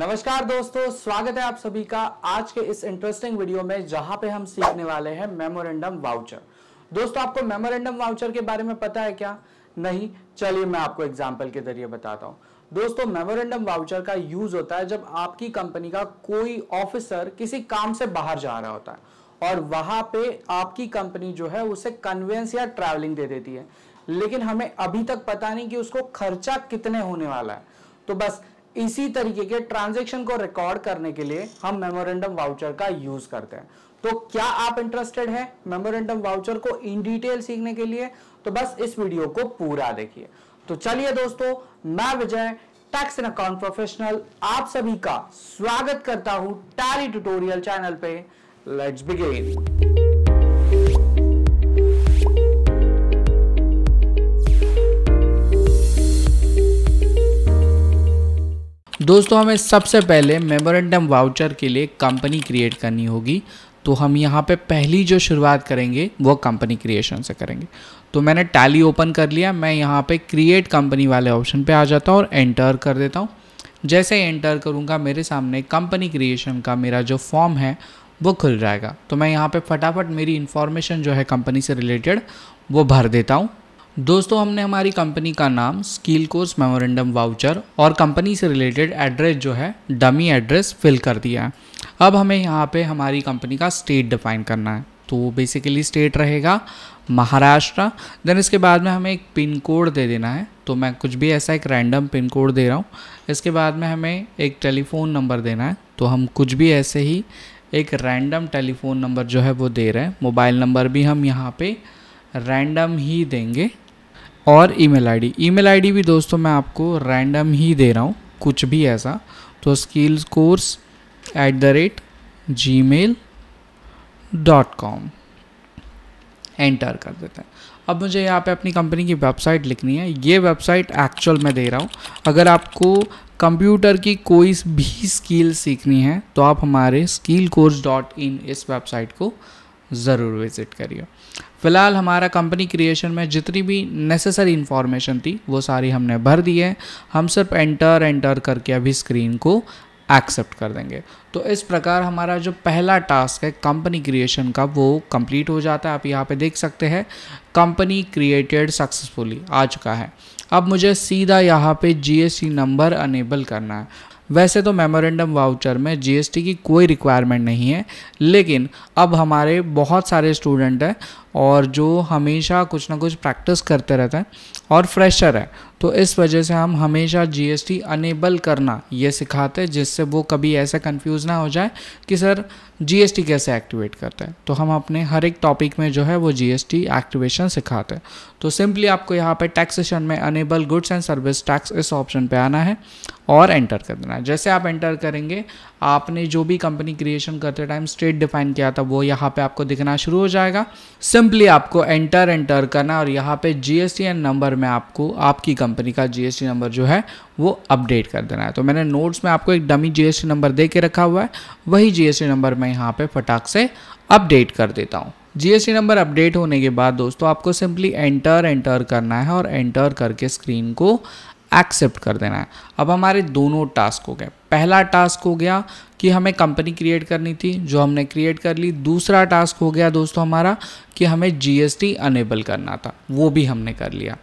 नमस्कार दोस्तों स्वागत है आप सभी का आज के इस इंटरेस्टिंग वीडियो में जहां पे हम सीखने वाले हैं मेमोरेंडम वाउचर दोस्तों आपको मेमोरेंडम वाउचर के बारे में पता है क्या नहीं चलिए मैं आपको एग्जाम्पल के जरिए बताता हूँ दोस्तों मेमोरेंडम वाउचर का यूज होता है जब आपकी कंपनी का कोई ऑफिसर किसी काम से बाहर जा रहा होता है और वहां पे आपकी कंपनी जो है उसे कन्वेंस या ट्रैवलिंग दे देती है लेकिन हमें अभी तक पता नहीं कि उसको खर्चा कितने होने वाला है तो बस इसी तरीके के ट्रांजेक्शन को रिकॉर्ड करने के लिए हम मेमोरेंडम वाउचर का यूज करते हैं तो क्या आप इंटरेस्टेड हैं मेमोरेंडम वाउचर को इन डिटेल सीखने के लिए तो बस इस वीडियो को पूरा देखिए तो चलिए दोस्तों मैं Vijay tax and account professional आप सभी का स्वागत करता हूं टैली ट्यूटोरियल चैनल पे लेट्स बिगिन दोस्तों हमें सबसे पहले मेमोरेंडम वाउचर के लिए कंपनी क्रिएट करनी होगी तो हम यहाँ पे पहली जो शुरुआत करेंगे वो कंपनी क्रिएशन से करेंगे तो मैंने टैली ओपन कर लिया मैं यहाँ पे क्रिएट कंपनी वाले ऑप्शन पे आ जाता हूँ और एंटर कर देता हूँ जैसे एंटर करूँगा मेरे सामने कंपनी क्रिएशन का मेरा जो फॉर्म है वो खुल जाएगा तो मैं यहाँ पर फटाफट मेरी इन्फॉर्मेशन जो है कंपनी से रिलेटेड वो भर देता हूँ दोस्तों हमने हमारी कंपनी का नाम स्किल कोर्स मेमोरेंडम वाउचर और कंपनी से रिलेटेड एड्रेस जो है डमी एड्रेस फिल कर दिया है अब हमें यहाँ पे हमारी कंपनी का स्टेट डिफाइन करना है तो बेसिकली स्टेट रहेगा महाराष्ट्र देन इसके बाद में हमें एक पिन कोड दे देना है तो मैं कुछ भी ऐसा एक रैंडम पिन कोड दे रहा हूँ इसके बाद में हमें एक टेलीफ़ोन नंबर देना है तो हम कुछ भी ऐसे ही एक रैंडम टेलीफ़ोन नंबर जो है वो दे रहे हैं मोबाइल नंबर भी हम यहाँ पे रैंडम ही देंगे और ईमेल आईडी ईमेल आईडी भी दोस्तों मैं आपको रैंडम ही दे रहा हूँ कुछ भी ऐसा तो skills course at the rate Gmail dot com enter कर देते हैं अब मुझे यहाँ पे अपनी कंपनी की वेबसाइट लिखनी है ये वेबसाइट एक्चुअल में दे रहा हूँ अगर आपको कंप्यूटर की कोई भी स्किल सीखनी है तो आप हमारे स्किल कोर्स डॉट इन इस वेबसाइट को ज़रूर विज़िट करिए फ़िलहाल हमारा कंपनी क्रिएशन में जितनी भी नेसेसरी इन्फॉर्मेशन थी वो सारी हमने भर दी है हम सिर्फ एंटर एंटर करके अभी स्क्रीन को एक्सेप्ट कर देंगे तो इस प्रकार हमारा जो पहला टास्क है कंपनी क्रिएशन का वो कंप्लीट हो जाता है आप यहाँ पे देख सकते हैं कंपनी क्रिएटेड सक्सेसफुली आ चुका है अब मुझे सीधा यहाँ पे जीएसटी नंबर अनेबल करना है वैसे तो मेमोरेंडम वाउचर में जीएसटी की कोई रिक्वायरमेंट नहीं है लेकिन अब हमारे बहुत सारे स्टूडेंट हैं और जो हमेशा कुछ ना कुछ प्रैक्टिस करते रहते हैं और फ्रेशर है तो इस वजह से हम हमेशा जीएसटी अनेबल करना ये सिखाते हैं जिससे वो कभी ऐसा कंफ्यूज ना हो जाए कि सर जीएसटी कैसे एक्टिवेट करते हैं तो हम अपने हर एक टॉपिक में जो है वो जीएसटी एक्टिवेशन सिखाते हैं तो सिंपली आपको यहाँ पे टैक्सेशन में enable goods and service tax इस ऑप्शन पर आना है और एंटर कर देना है जैसे आप एंटर करेंगे आपने जो भी कंपनी क्रिएशन करते टाइम स्टेट डिफाइन किया था वो यहाँ पर आपको दिखना शुरू हो जाएगा सिंपल सिंपली आपको एंटर एंटर करना है और यहाँ पे जी एस नंबर में आपको आपकी कंपनी का जीएसटी नंबर जो है वो अपडेट कर देना है तो मैंने नोट्स में आपको एक डमी जीएसटी नंबर दे के रखा हुआ है वही जीएसटी नंबर मैं यहाँ पे फटाक से अपडेट कर देता हूँ जीएसटी नंबर अपडेट होने के बाद दोस्तों आपको सिंपली एंटर एंटर करना है और एंटर करके स्क्रीन को एक्सेप्ट कर देना है अब हमारे दोनों टास्क हो गए पहला टास्क हो गया कि हमें कंपनी क्रिएट करनी थी जो हमने क्रिएट कर ली दूसरा टास्क हो गया दोस्तों हमारा कि हमें जीएसटी अनेबल करना था वो भी हमने कर लिया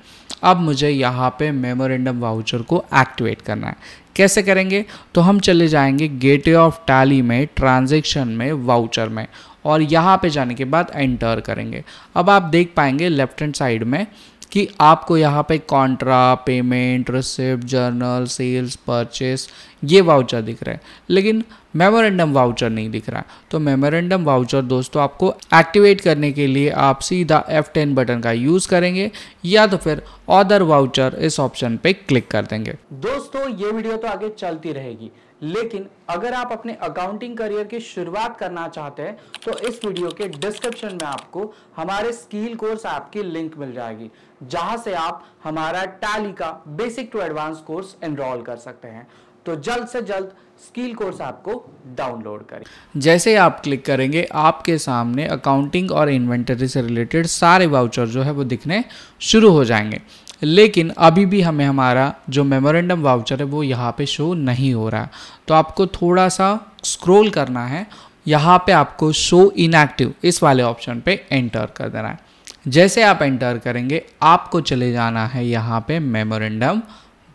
अब मुझे यहाँ पे मेमोरेंडम वाउचर को एक्टिवेट करना है कैसे करेंगे तो हम चले जाएंगे गेटवे ऑफ टैली में ट्रांजेक्शन में वाउचर में और यहाँ पे जाने के बाद एंटर करेंगे अब आप देख पाएंगे लेफ्ट हैंड साइड में कि आपको यहाँ पे contra payment receipt journal sales purchase ये वाउचर दिख रहा है लेकिन मेमोरेंडम वाउचर नहीं दिख रहा तो मेमोरेंडम वाउचर दोस्तों आपको एक्टिवेट करने के लिए आप सीधा F10 बटन का यूज़ करेंगे या तो फिर अदर वाउचर इस ऑप्शन पे क्लिक कर देंगे दोस्तों ये वीडियो तो आगे चलती रहेगी लेकिन अगर आप अपने अकाउंटिंग करियर की शुरुआत करना चाहते हैं तो इस वीडियो के डिस्क्रिप्शन में आपको हमारे स्किल कोर्स ऐप की लिंक मिल जाएगी जहां से आप हमारा टैली का basic to advance course enrol कर सकते हैं तो जल्द से जल्द स्किल कोर्स आपको डाउनलोड करें जैसे आप क्लिक करेंगे आपके सामने अकाउंटिंग और इन्वेंटरी से रिलेटेड सारे वाउचर जो है वो दिखने शुरू हो जाएंगे लेकिन अभी भी हमें हमारा जो मेमोरेंडम वाउचर है वो यहाँ पे शो नहीं हो रहा तो आपको थोड़ा सा स्क्रोल करना है यहाँ पे आपको शो इनएक्टिव इस वाले ऑप्शन पे एंटर कर देना है जैसे आप एंटर करेंगे आपको चले जाना है यहाँ पे मेमोरेंडम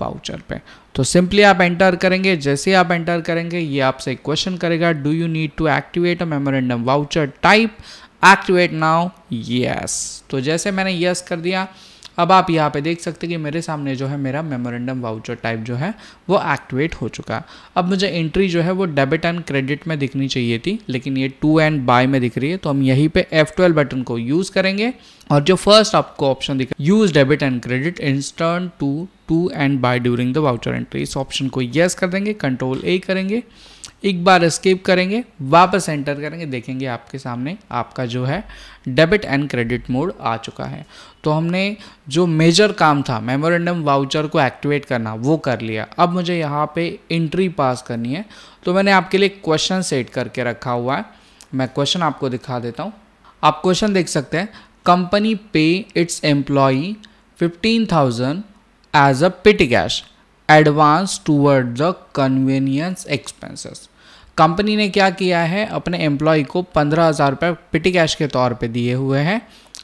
वाउचर पे तो सिंपली आप एंटर करेंगे जैसे आप एंटर करेंगे ये आपसे क्वेश्चन करेगा do you need to activate a memorandum voucher type activate now yes तो जैसे मैंने यस yes कर दिया अब आप यहाँ पे देख सकते हैं कि मेरे सामने जो है मेरा मेमोरेंडम वाउचर टाइप जो है वो एक्टिवेट हो चुका अब मुझे एंट्री जो है वो डेबिट एंड क्रेडिट में दिखनी चाहिए थी लेकिन ये टू एंड बाय में दिख रही है तो हम यहीं पे F12 बटन को यूज़ करेंगे और जो फर्स्ट आपको ऑप्शन दिखा use debit and credit instead to to and by during the voucher entry इस ऑप्शन को येस yes कर देंगे कंट्रोल ए करेंगे एक बार स्केप करेंगे वापस एंटर करेंगे देखेंगे आपके सामने आपका जो है डेबिट एंड क्रेडिट मोड आ चुका है तो हमने जो मेजर काम था मेमोरेंडम वाउचर को एक्टिवेट करना वो कर लिया अब मुझे यहाँ पे एंट्री पास करनी है तो मैंने आपके लिए क्वेश्चन सेट करके रखा हुआ है मैं क्वेश्चन आपको दिखा देता हूँ आप क्वेश्चन देख सकते हैं company pays its employee fifteen thousand as a petty cash advance toward the convenience expenses company ने क्या किया है अपने एम्प्लॉय को पंद्रह हज़ार रुपये पिटी कैश के तौर पे दिए हुए हैं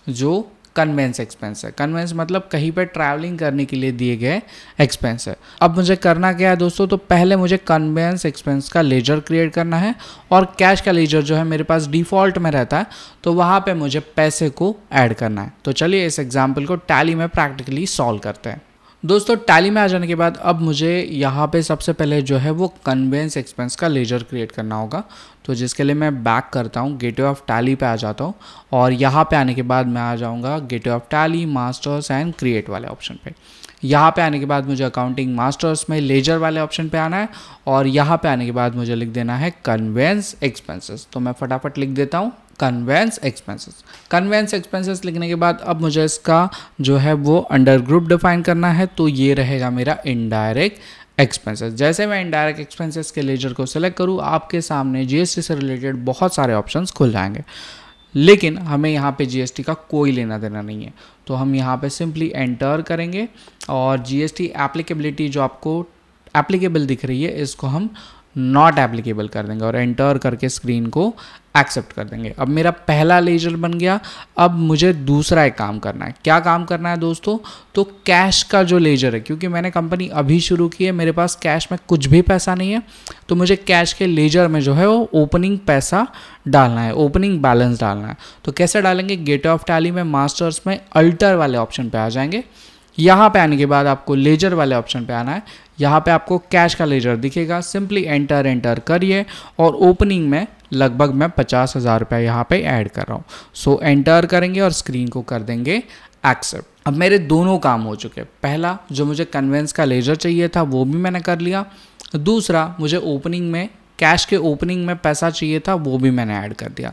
जो कन्वेंस एक्सपेंस है कन्वेंस मतलब कहीं पर ट्रैवलिंग करने के लिए दिए गए एक्सपेंस है अब मुझे करना क्या है दोस्तों तो पहले मुझे कन्वेंस एक्सपेंस का लेजर क्रिएट करना है और कैश का लेजर जो है मेरे पास डिफ़ॉल्ट में रहता है तो वहाँ पे मुझे पैसे को ऐड करना है तो चलिए इस एग्जाम्पल को टैली में प्रैक्टिकली सॉल्व करते हैं दोस्तों टैली में आ जाने के बाद अब मुझे यहाँ पे सबसे पहले जो है वो कन्वेंस एक्सपेंस का लेजर क्रिएट करना होगा तो जिसके लिए मैं बैक करता हूँ गेटवे ऑफ टैली पे आ जाता हूँ और यहाँ पे आने के बाद मैं आ जाऊँगा gateway of Tally masters and create वाले ऑप्शन पे यहाँ पे आने के बाद मुझे अकाउंटिंग मास्टर्स में लेजर वाले ऑप्शन पे आना है और यहाँ पे आने के बाद मुझे लिख देना है कन्वेंस एक्सपेंसेस तो मैं फटाफट लिख देता हूँ कन्वेंस एक्सपेंसेस कन्वेंस एक्सपेंसेस लिखने के बाद अब मुझे इसका जो है वो अंडर ग्रुप डिफाइन करना है तो ये रहेगा मेरा इनडायरेक्ट एक्सपेंसेस जैसे मैं इनडायरेक्ट एक्सपेंसेस के लेजर को सिलेक्ट करूँ आपके सामने जीएसटी से रिलेटेड बहुत सारे ऑप्शन खुल जाएंगे लेकिन हमें यहाँ पे जीएसटी का कोई लेना देना नहीं है तो हम यहाँ पे सिंपली एंटर करेंगे और जीएसटी एप्लीकेबिलिटी जो आपको एप्लीकेबल दिख रही है इसको हम नॉट एप्लीकेबल कर देंगे और एंटर करके स्क्रीन को एक्सेप्ट कर देंगे अब मेरा पहला लेजर बन गया अब मुझे दूसरा एक काम करना है क्या काम करना है दोस्तों तो कैश का जो लेजर है क्योंकि मैंने कंपनी अभी शुरू की है मेरे पास कैश में कुछ भी पैसा नहीं है तो मुझे कैश के लेजर में जो है वो ओपनिंग पैसा डालना है ओपनिंग बैलेंस डालना है तो कैसे डालेंगे गेट ऑफ टैली में मास्टर्स में अल्टर वाले ऑप्शन पर आ जाएंगे यहाँ पे आने के बाद आपको लेजर वाले ऑप्शन पे आना है यहाँ पे आपको कैश का लेजर दिखेगा सिंपली एंटर एंटर करिए और ओपनिंग में लगभग मैं पचास हज़ार रुपये यहाँ पर ऐड कर रहा हूँ सो एंटर करेंगे और स्क्रीन को कर देंगे एक्सेप्ट अब मेरे दोनों काम हो चुके पहला जो मुझे कन्वेंस का लेजर चाहिए था वो भी मैंने कर लिया दूसरा मुझे ओपनिंग में कैश के ओपनिंग में पैसा चाहिए था वो भी मैंने ऐड कर दिया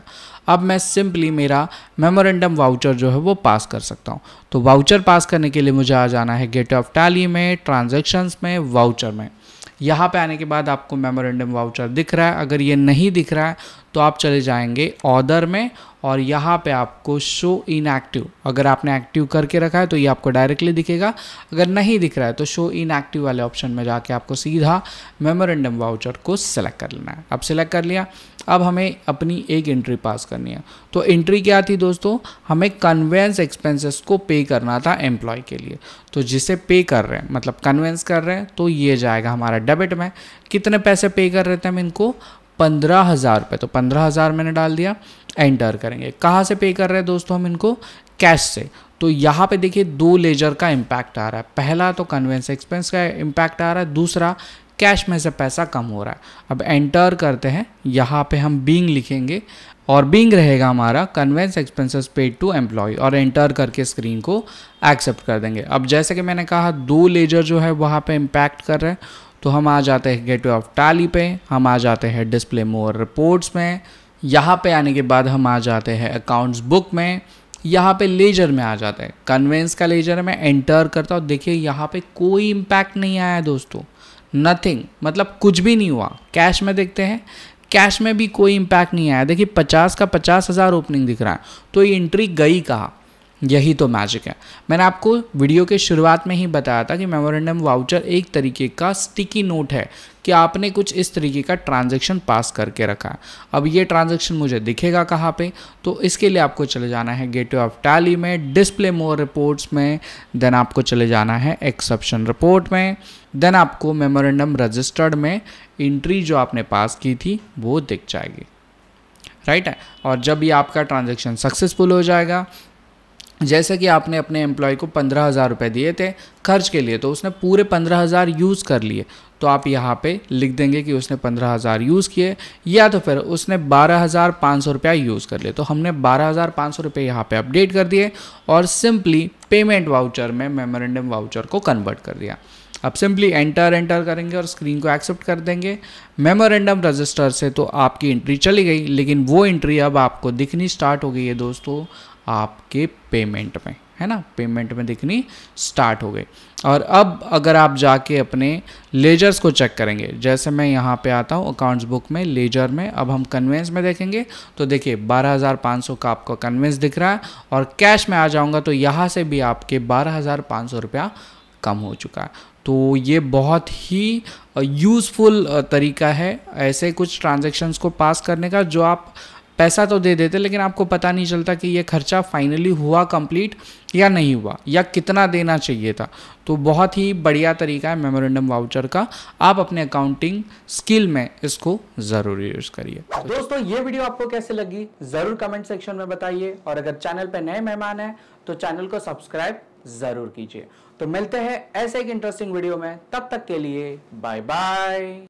अब मैं सिंपली मेरा मेमोरेंडम वाउचर जो है वो पास कर सकता हूँ तो वाउचर पास करने के लिए मुझे आ जाना है गेट ऑफ टैली में ट्रांजेक्शन्स में वाउचर में यहाँ पे आने के बाद आपको मेमोरेंडम वाउचर दिख रहा है अगर ये नहीं दिख रहा है तो आप चले जाएंगे ऑर्डर में और यहाँ पे आपको शो इन एक्टिव अगर आपने एक्टिव करके रखा है तो ये आपको डायरेक्टली दिखेगा अगर नहीं दिख रहा है तो शो इन एक्टिव वाले ऑप्शन में जाके आपको सीधा मेमोरेंडम वाउचर को सिलेक्ट कर लेना है अब सिलेक्ट कर लिया अब हमें अपनी एक एंट्री पास करनी है तो एंट्री क्या थी दोस्तों हमें कन्वेंस एक्सपेंसेस को पे करना था एम्प्लॉय के लिए तो जिसे पे कर रहे हैं मतलब कन्वेंस कर रहे हैं तो ये जाएगा हमारा डेबिट में कितने पैसे पे कर रहे थे हम इनको पंद्रह हज़ार रुपये तो पंद्रह हज़ार मैंने डाल दिया एंटर करेंगे कहाँ से पे कर रहे हैं दोस्तों हम इनको कैश से तो यहाँ पे देखिए दो लेजर का इम्पैक्ट आ रहा है पहला तो कन्वेंस एक्सपेंस का इम्पैक्ट आ रहा है दूसरा कैश में से पैसा कम हो रहा है अब एंटर करते हैं यहाँ पे हम बींग लिखेंगे और बींग रहेगा हमारा conveyance expenses paid to employ और एंटर करके स्क्रीन को एक्सेप्ट कर देंगे अब जैसे कि मैंने कहा दो लेजर जो है वहाँ पे इम्पैक्ट कर रहे हैं तो हम आ जाते हैं गेटवे ऑफ टाली पे हम आ जाते हैं डिस्प्ले मोर रिपोर्ट्स में यहाँ पे आने के बाद हम आ जाते हैं अकाउंट्स बुक में यहाँ पे लेजर में आ जाते हैं कन्वेंस का लेजर मैं एंटर करता हूँ देखिए यहाँ पे कोई इम्पैक्ट नहीं आया दोस्तों नथिंग मतलब कुछ भी नहीं हुआ कैश में देखते हैं कैश में भी कोई इम्पैक्ट नहीं आया देखिए पचास का पचास हज़ार ओपनिंग दिख रहा है तो ये एंट्री गई कहाँ यही तो मैजिक है मैंने आपको वीडियो के शुरुआत में ही बताया था कि मेमोरेंडम वाउचर एक तरीके का स्टिकी नोट है कि आपने कुछ इस तरीके का ट्रांजैक्शन पास करके रखा है अब ये ट्रांजैक्शन मुझे दिखेगा कहाँ पे तो इसके लिए आपको चले जाना है गेटवे ऑफ टैली में डिस्प्ले मोर रिपोर्ट्स में देन आपको चले जाना है एक्सेप्शन रिपोर्ट में देन आपको मेमोरेंडम रजिस्टर्ड में इंट्री जो आपने पास की थी वो दिख जाएगी राइट है और जब ये आपका ट्रांजेक्शन सक्सेसफुल हो जाएगा जैसे कि आपने अपने एम्प्लॉय को पंद्रह हज़ार रुपये दिए थे खर्च के लिए तो उसने पूरे पंद्रह हज़ार यूज़ कर लिए तो आप यहाँ पे लिख देंगे कि उसने पंद्रह हज़ार यूज़ किए या तो फिर उसने बारह हज़ार पाँच सौ रुपया यूज़ कर लिए तो हमने बारह हज़ार पाँच सौ रुपये यहाँ पर अपडेट कर दिए और सिंपली पेमेंट वाउचर में मेमोरेंडम वाउचर को कन्वर्ट कर दिया अब सिंपली एंटर एंटर करेंगे और स्क्रीन को एक्सेप्ट कर देंगे मेमोरेंडम रजिस्टर से तो आपकी एंट्री चली गई लेकिन वो एंट्री अब आपको दिखनी स्टार्ट हो गई है दोस्तों आपके पेमेंट में है ना पेमेंट में दिखनी स्टार्ट हो गई और अब अगर आप जाके अपने लेजर्स को चेक करेंगे जैसे मैं यहाँ पे आता हूँ अकाउंट्स बुक में लेजर में अब हम कन्वेंस में देखेंगे तो देखिए 12,500 का आपका कन्वेंस दिख रहा है और कैश में आ जाऊँगा तो यहाँ से भी आपके 12,500 रुपया कम हो चुका है तो ये बहुत ही यूज़फुल तरीका है ऐसे कुछ ट्रांजेक्शन्स को पास करने का जो आप पैसा तो दे देते लेकिन आपको पता नहीं चलता कि ये खर्चा फाइनली हुआ कंप्लीट या नहीं हुआ या कितना देना चाहिए था तो बहुत ही बढ़िया तरीका है मेमोरेंडम वाउचर का आप अपने अकाउंटिंग स्किल में इसको ज़रूर यूज़ करिए दोस्तों ये वीडियो आपको कैसे लगी ज़रूर कमेंट सेक्शन में बताइए और अगर चैनल पर नए मेहमान हैं तो चैनल को सब्सक्राइब ज़रूर कीजिए तो मिलते हैं ऐसे एक इंटरेस्टिंग वीडियो में तब तक के लिए बाय बाय